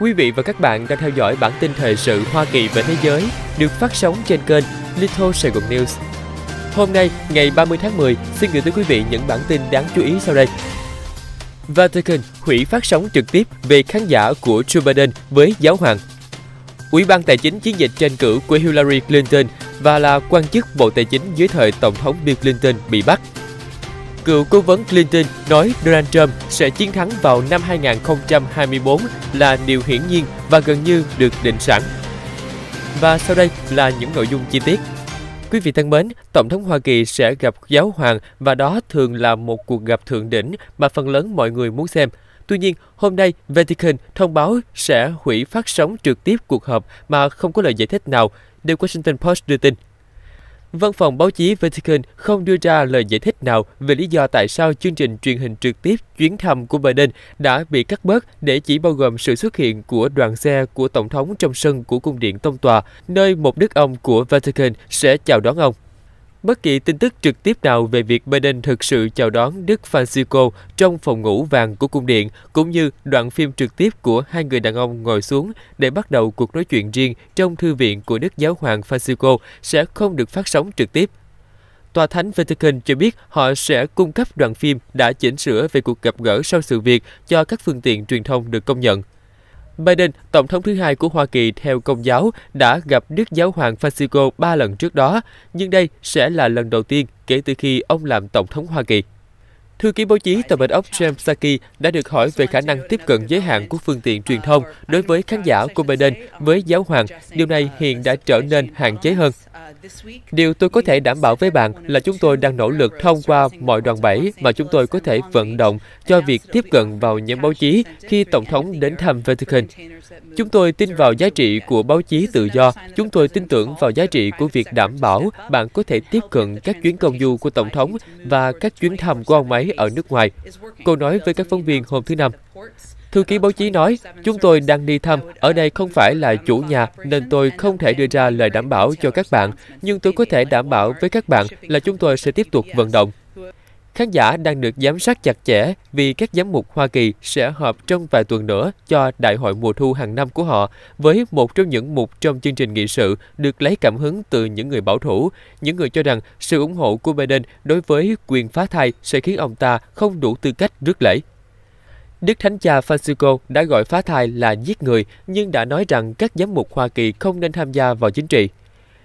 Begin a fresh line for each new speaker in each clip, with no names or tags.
Quý vị và các bạn đang theo dõi bản tin thời sự Hoa Kỳ và thế giới được phát sóng trên kênh Little Sài Gòn News. Hôm nay, ngày 30 tháng 10, xin gửi tới quý vị những bản tin đáng chú ý sau đây. Vatican hủy phát sóng trực tiếp về khán giả của Joe Biden với giáo hoàng. Ủy ban Tài chính chiến dịch tranh cử của Hillary Clinton và là quan chức Bộ Tài chính dưới thời Tổng thống Bill Clinton bị bắt Cựu cố vấn Clinton nói Donald Trump sẽ chiến thắng vào năm 2024 là điều hiển nhiên và gần như được định sẵn. Và sau đây là những nội dung chi tiết. Quý vị thân mến, Tổng thống Hoa Kỳ sẽ gặp giáo hoàng và đó thường là một cuộc gặp thượng đỉnh mà phần lớn mọi người muốn xem. Tuy nhiên, hôm nay Vatican thông báo sẽ hủy phát sóng trực tiếp cuộc họp mà không có lời giải thích nào, The Washington Post đưa tin. Văn phòng báo chí Vatican không đưa ra lời giải thích nào về lý do tại sao chương trình truyền hình trực tiếp chuyến thăm của Biden đã bị cắt bớt để chỉ bao gồm sự xuất hiện của đoàn xe của Tổng thống trong sân của cung điện Tông Tòa, nơi một đức ông của Vatican sẽ chào đón ông. Bất kỳ tin tức trực tiếp nào về việc Biden thực sự chào đón Đức Francisco trong phòng ngủ vàng của cung điện, cũng như đoạn phim trực tiếp của hai người đàn ông ngồi xuống để bắt đầu cuộc nói chuyện riêng trong thư viện của Đức Giáo hoàng Francisco sẽ không được phát sóng trực tiếp. Tòa Thánh Vatican cho biết họ sẽ cung cấp đoạn phim đã chỉnh sửa về cuộc gặp gỡ sau sự việc cho các phương tiện truyền thông được công nhận. Biden, tổng thống thứ hai của Hoa Kỳ theo công giáo, đã gặp Đức Giáo hoàng Francisco ba lần trước đó, nhưng đây sẽ là lần đầu tiên kể từ khi ông làm tổng thống Hoa Kỳ. Thư ký báo chí tờ Bình ốc James Psaki đã được hỏi về khả năng tiếp cận giới hạn của phương tiện truyền thông đối với khán giả của Biden với giáo hoàng. Điều này hiện đã trở nên hạn chế hơn. Điều tôi có thể đảm bảo với bạn là chúng tôi đang nỗ lực thông qua mọi đoàn bảy mà chúng tôi có thể vận động cho việc tiếp cận vào những báo chí khi Tổng thống đến thăm Vatican. Chúng tôi tin vào giá trị của báo chí tự do. Chúng tôi tin tưởng vào giá trị của việc đảm bảo bạn có thể tiếp cận các chuyến công du của Tổng thống và các chuyến thăm của ông ấy ở nước ngoài. Cô nói với các phóng viên hôm thứ Năm. Thư ký báo chí nói, chúng tôi đang đi thăm, ở đây không phải là chủ nhà nên tôi không thể đưa ra lời đảm bảo cho các bạn, nhưng tôi có thể đảm bảo với các bạn là chúng tôi sẽ tiếp tục vận động. Khán giả đang được giám sát chặt chẽ vì các giám mục Hoa Kỳ sẽ họp trong vài tuần nữa cho đại hội mùa thu hàng năm của họ với một trong những mục trong chương trình nghị sự được lấy cảm hứng từ những người bảo thủ, những người cho rằng sự ủng hộ của Biden đối với quyền phá thai sẽ khiến ông ta không đủ tư cách rước lễ. Đức Thánh Cha Francisco đã gọi phá thai là giết người nhưng đã nói rằng các giám mục Hoa Kỳ không nên tham gia vào chính trị.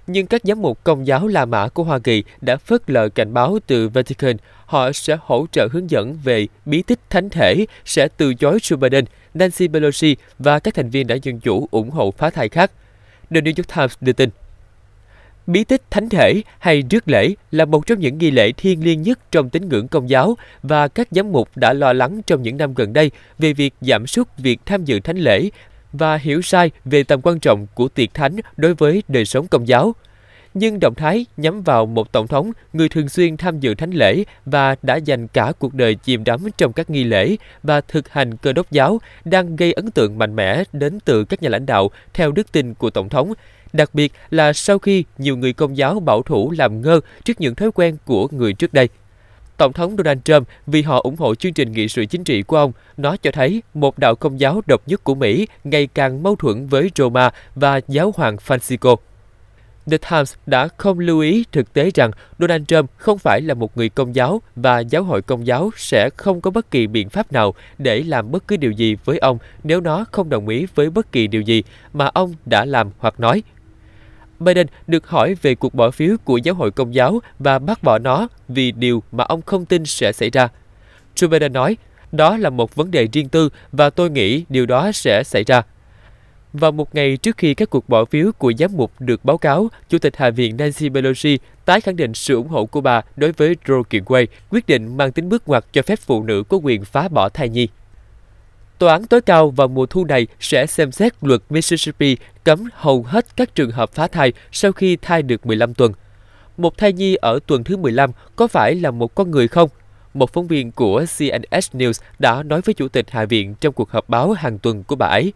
Nhưng các giám mục công giáo La Mã của Hoa Kỳ đã phớt lờ cảnh báo từ Vatican, họ sẽ hỗ trợ hướng dẫn về bí tích thánh thể, sẽ từ chối Joe Biden, Nancy Pelosi và các thành viên đã Dân Chủ ủng hộ phá thai khác. The New York Times đưa tin. Bí tích thánh thể hay rước lễ là một trong những nghi lễ thiêng liêng nhất trong tín ngưỡng công giáo và các giám mục đã lo lắng trong những năm gần đây về việc giảm sút việc tham dự thánh lễ và hiểu sai về tầm quan trọng của tiệc thánh đối với đời sống công giáo nhưng động thái nhắm vào một tổng thống người thường xuyên tham dự thánh lễ và đã dành cả cuộc đời chìm đắm trong các nghi lễ và thực hành cơ đốc giáo đang gây ấn tượng mạnh mẽ đến từ các nhà lãnh đạo theo đức tin của tổng thống đặc biệt là sau khi nhiều người công giáo bảo thủ làm ngơ trước những thói quen của người trước đây. Tổng thống Donald Trump vì họ ủng hộ chương trình nghị sự chính trị của ông, nó cho thấy một đạo công giáo độc nhất của Mỹ ngày càng mâu thuẫn với Roma và giáo hoàng Francisco. The Times đã không lưu ý thực tế rằng Donald Trump không phải là một người công giáo và giáo hội công giáo sẽ không có bất kỳ biện pháp nào để làm bất cứ điều gì với ông nếu nó không đồng ý với bất kỳ điều gì mà ông đã làm hoặc nói. Biden được hỏi về cuộc bỏ phiếu của giáo hội công giáo và bác bỏ nó vì điều mà ông không tin sẽ xảy ra. Joe Biden nói, đó là một vấn đề riêng tư và tôi nghĩ điều đó sẽ xảy ra. Vào một ngày trước khi các cuộc bỏ phiếu của giám mục được báo cáo, Chủ tịch Hạ viện Nancy Pelosi tái khẳng định sự ủng hộ của bà đối với Roe kiện Wade, quyết định mang tính bước ngoặt cho phép phụ nữ có quyền phá bỏ thai nhi. Tòa án tối cao vào mùa thu này sẽ xem xét luật Mississippi cấm hầu hết các trường hợp phá thai sau khi thai được 15 tuần. Một thai nhi ở tuần thứ 15 có phải là một con người không? Một phóng viên của CNS News đã nói với Chủ tịch Hạ viện trong cuộc họp báo hàng tuần của bà ấy.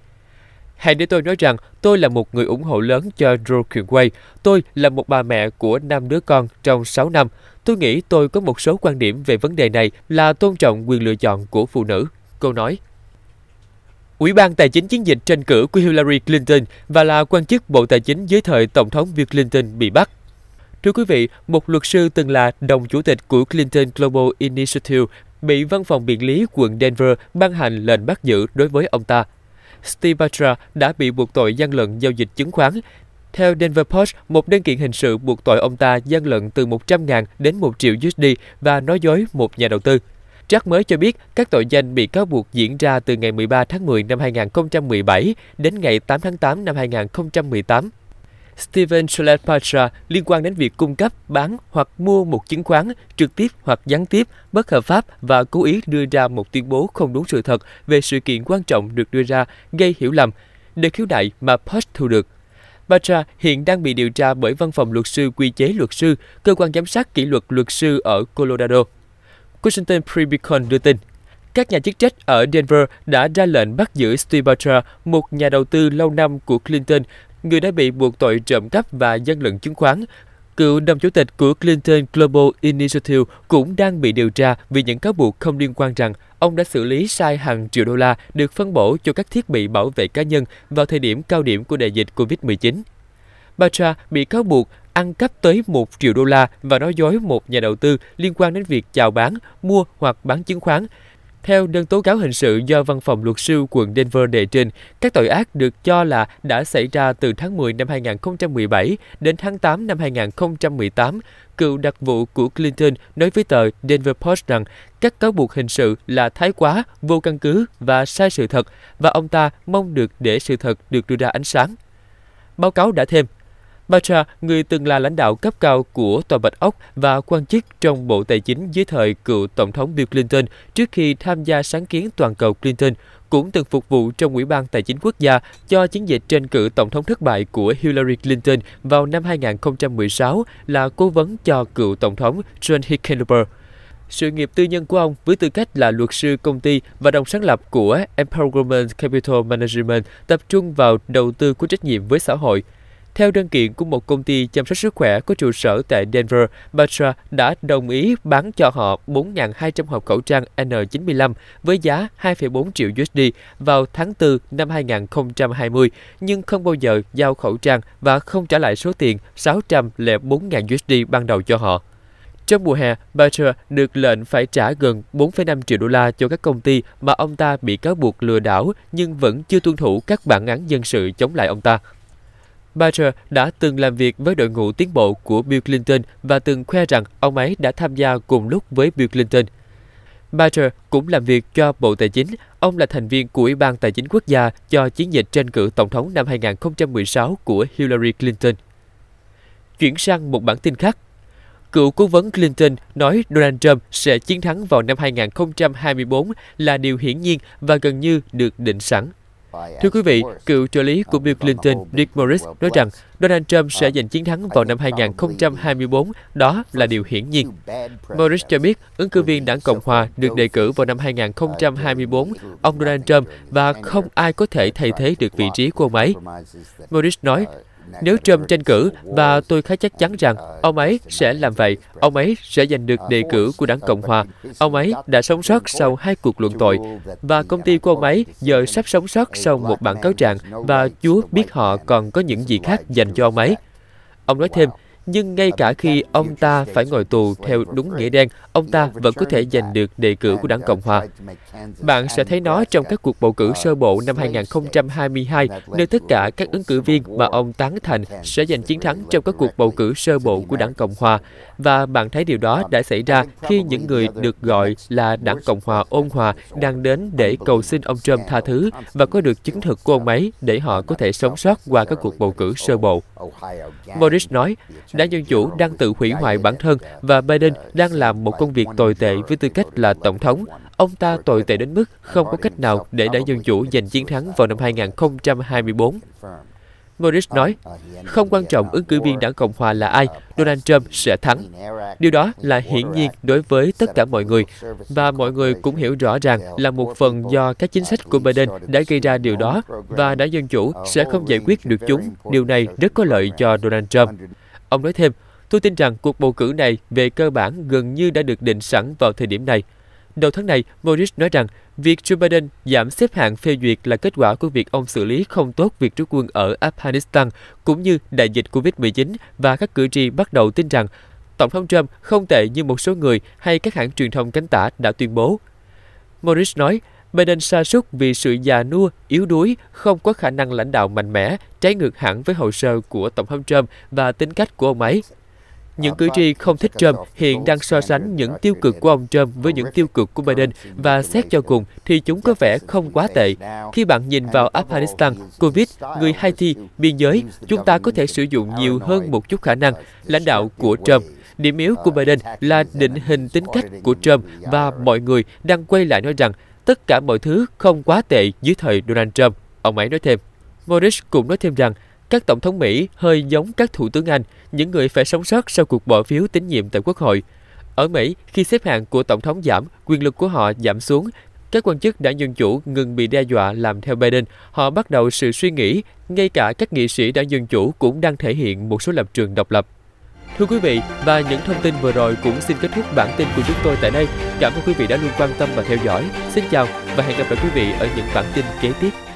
Hãy để tôi nói rằng tôi là một người ủng hộ lớn cho Broken Way. Tôi là một bà mẹ của năm đứa con trong 6 năm. Tôi nghĩ tôi có một số quan điểm về vấn đề này là tôn trọng quyền lựa chọn của phụ nữ. Cô nói. Ủy ban Tài chính chiến dịch tranh cử của Hillary Clinton và là quan chức Bộ Tài chính dưới thời Tổng thống Bill Clinton bị bắt. Thưa quý vị, một luật sư từng là đồng chủ tịch của Clinton Global Initiative bị văn phòng biện lý quận Denver ban hành lệnh bắt giữ đối với ông ta Steve Batra đã bị buộc tội gian lận giao dịch chứng khoán. Theo Denver Post, một đơn kiện hình sự buộc tội ông ta gian lận từ 100.000 đến 1 triệu USD và nói dối một nhà đầu tư. Jack mới cho biết các tội danh bị cáo buộc diễn ra từ ngày 13 tháng 10 năm 2017 đến ngày 8 tháng 8 năm 2018. Steven Schlepacher liên quan đến việc cung cấp, bán hoặc mua một chứng khoán trực tiếp hoặc gián tiếp, bất hợp pháp và cố ý đưa ra một tuyên bố không đúng sự thật về sự kiện quan trọng được đưa ra gây hiểu lầm, để khiếu nại mà Post thu được. Batra hiện đang bị điều tra bởi Văn phòng Luật sư Quy chế Luật sư, cơ quan giám sát kỷ luật luật sư ở Colorado. Washington Pre-Beacon đưa tin, các nhà chức trách ở Denver đã ra lệnh bắt giữ Steve Batra, một nhà đầu tư lâu năm của Clinton, người đã bị buộc tội trộm cắp và gian lận chứng khoán. Cựu đồng chủ tịch của Clinton Global Initiative cũng đang bị điều tra vì những cáo buộc không liên quan rằng ông đã xử lý sai hàng triệu đô la được phân bổ cho các thiết bị bảo vệ cá nhân vào thời điểm cao điểm của đại dịch COVID-19. Batra bị cáo buộc ăn cắp tới 1 triệu đô la và nói dối một nhà đầu tư liên quan đến việc chào bán, mua hoặc bán chứng khoán theo đơn tố cáo hình sự do văn phòng luật sư quận Denver đệ trình, các tội ác được cho là đã xảy ra từ tháng 10 năm 2017 đến tháng 8 năm 2018. Cựu đặc vụ của Clinton nói với tờ Denver Post rằng các cáo buộc hình sự là thái quá, vô căn cứ và sai sự thật và ông ta mong được để sự thật được đưa ra ánh sáng. Báo cáo đã thêm, Batra, người từng là lãnh đạo cấp cao của Tòa Bạch Ốc và quan chức trong Bộ Tài chính dưới thời cựu Tổng thống Bill Clinton trước khi tham gia sáng kiến toàn cầu Clinton, cũng từng phục vụ trong Ủy ban Tài chính Quốc gia cho chiến dịch tranh cử tổng thống thất bại của Hillary Clinton vào năm 2016 là cố vấn cho cựu Tổng thống John Hickenlooper. Sự nghiệp tư nhân của ông với tư cách là luật sư công ty và đồng sáng lập của Empowerment Capital Management tập trung vào đầu tư có trách nhiệm với xã hội – theo đơn kiện của một công ty chăm sóc sức khỏe có trụ sở tại Denver, Batra đã đồng ý bán cho họ 4.200 hộp khẩu trang N95 với giá 2,4 triệu USD vào tháng 4 năm 2020, nhưng không bao giờ giao khẩu trang và không trả lại số tiền 604.000 USD ban đầu cho họ. Trong mùa hè, Butcher được lệnh phải trả gần 4,5 triệu đô la cho các công ty mà ông ta bị cáo buộc lừa đảo nhưng vẫn chưa tuân thủ các bản án dân sự chống lại ông ta. Barr đã từng làm việc với đội ngũ tiến bộ của Bill Clinton và từng khoe rằng ông ấy đã tham gia cùng lúc với Bill Clinton. Barr cũng làm việc cho Bộ Tài chính. Ông là thành viên của Ủy ban Tài chính Quốc gia cho chiến dịch tranh cử tổng thống năm 2016 của Hillary Clinton. Chuyển sang một bản tin khác. Cựu cố vấn Clinton nói Donald Trump sẽ chiến thắng vào năm 2024 là điều hiển nhiên và gần như được định sẵn. Thưa quý vị, cựu trợ lý của Bill Clinton Dick Morris nói rằng Donald Trump sẽ giành chiến thắng vào năm 2024, đó là điều hiển nhiên. Morris cho biết ứng cử viên đảng Cộng Hòa được đề cử vào năm 2024, ông Donald Trump và không ai có thể thay thế được vị trí của ông ấy. Morris nói, nếu Trump tranh cử, và tôi khá chắc chắn rằng ông ấy sẽ làm vậy, ông ấy sẽ giành được đề cử của đảng Cộng Hòa. Ông ấy đã sống sót sau hai cuộc luận tội, và công ty của ông ấy giờ sắp sống sót sau một bản cáo trạng, và Chúa biết họ còn có những gì khác dành cho ông ấy. Ông nói thêm, nhưng ngay cả khi ông ta phải ngồi tù theo đúng nghĩa đen, ông ta vẫn có thể giành được đề cử của đảng Cộng Hòa. Bạn sẽ thấy nó trong các cuộc bầu cử sơ bộ năm 2022, nơi tất cả các ứng cử viên mà ông tán thành sẽ giành chiến thắng trong các cuộc bầu cử sơ bộ của đảng Cộng Hòa. Và bạn thấy điều đó đã xảy ra khi những người được gọi là đảng Cộng Hòa ôn hòa đang đến để cầu xin ông Trump tha thứ và có được chứng thực của ông ấy để họ có thể sống sót qua các cuộc bầu cử sơ bộ. Morris nói, đảng Dân Chủ đang tự hủy hoại bản thân và Biden đang làm một công việc tồi tệ với tư cách là Tổng thống. Ông ta tồi tệ đến mức không có cách nào để đảng Dân Chủ giành chiến thắng vào năm 2024. Morris nói, không quan trọng ứng cử viên đảng Cộng Hòa là ai, Donald Trump sẽ thắng. Điều đó là hiển nhiên đối với tất cả mọi người, và mọi người cũng hiểu rõ ràng là một phần do các chính sách của Biden đã gây ra điều đó, và đảng Dân Chủ sẽ không giải quyết được chúng. Điều này rất có lợi cho Donald Trump. Ông nói thêm, tôi tin rằng cuộc bầu cử này về cơ bản gần như đã được định sẵn vào thời điểm này. Đầu tháng này, Morris nói rằng việc Joe Biden giảm xếp hạng phê duyệt là kết quả của việc ông xử lý không tốt việc rút quân ở Afghanistan cũng như đại dịch Covid-19 và các cử tri bắt đầu tin rằng Tổng thống Trump không tệ như một số người hay các hãng truyền thông cánh tả đã tuyên bố. Morris nói, Biden sa sút vì sự già nua, yếu đuối, không có khả năng lãnh đạo mạnh mẽ, trái ngược hẳn với hồ sơ của Tổng thống Trump và tính cách của ông ấy. Những cử tri không thích Trump hiện đang so sánh những tiêu cực của ông Trump với những tiêu cực của Biden và xét cho cùng thì chúng có vẻ không quá tệ. Khi bạn nhìn vào Afghanistan, Covid, người Haiti, biên giới, chúng ta có thể sử dụng nhiều hơn một chút khả năng lãnh đạo của Trump. Điểm yếu của Biden là định hình tính cách của Trump và mọi người đang quay lại nói rằng Tất cả mọi thứ không quá tệ dưới thời Donald Trump, ông ấy nói thêm. Morris cũng nói thêm rằng các tổng thống Mỹ hơi giống các thủ tướng Anh, những người phải sống sót sau cuộc bỏ phiếu tín nhiệm tại Quốc hội. Ở Mỹ, khi xếp hạng của tổng thống giảm, quyền lực của họ giảm xuống. Các quan chức đảng Dân Chủ ngừng bị đe dọa làm theo Biden. Họ bắt đầu sự suy nghĩ, ngay cả các nghị sĩ đảng Dân Chủ cũng đang thể hiện một số lập trường độc lập. Thưa quý vị, và những thông tin vừa rồi cũng xin kết thúc bản tin của chúng tôi tại đây. Cảm ơn quý vị đã luôn quan tâm và theo dõi. Xin chào và hẹn gặp lại quý vị ở những bản tin kế tiếp.